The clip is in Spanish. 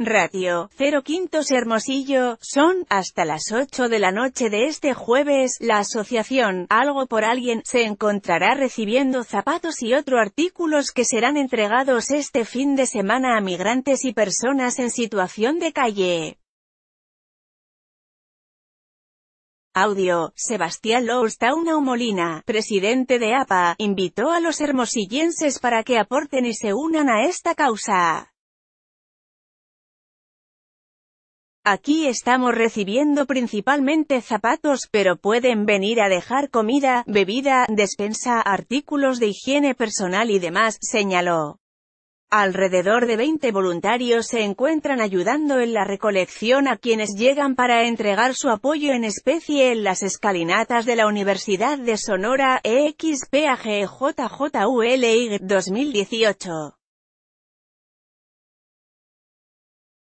Ratio, 0 Quintos Hermosillo, son, hasta las 8 de la noche de este jueves, la asociación, algo por alguien, se encontrará recibiendo zapatos y otro artículos que serán entregados este fin de semana a migrantes y personas en situación de calle. Audio, Sebastián Lourstaunau Molina, presidente de APA, invitó a los hermosillenses para que aporten y se unan a esta causa. Aquí estamos recibiendo principalmente zapatos, pero pueden venir a dejar comida, bebida, despensa, artículos de higiene personal y demás, señaló. Alrededor de 20 voluntarios se encuentran ayudando en la recolección a quienes llegan para entregar su apoyo en especie en las escalinatas de la Universidad de Sonora, EXPAGJJULY 2018.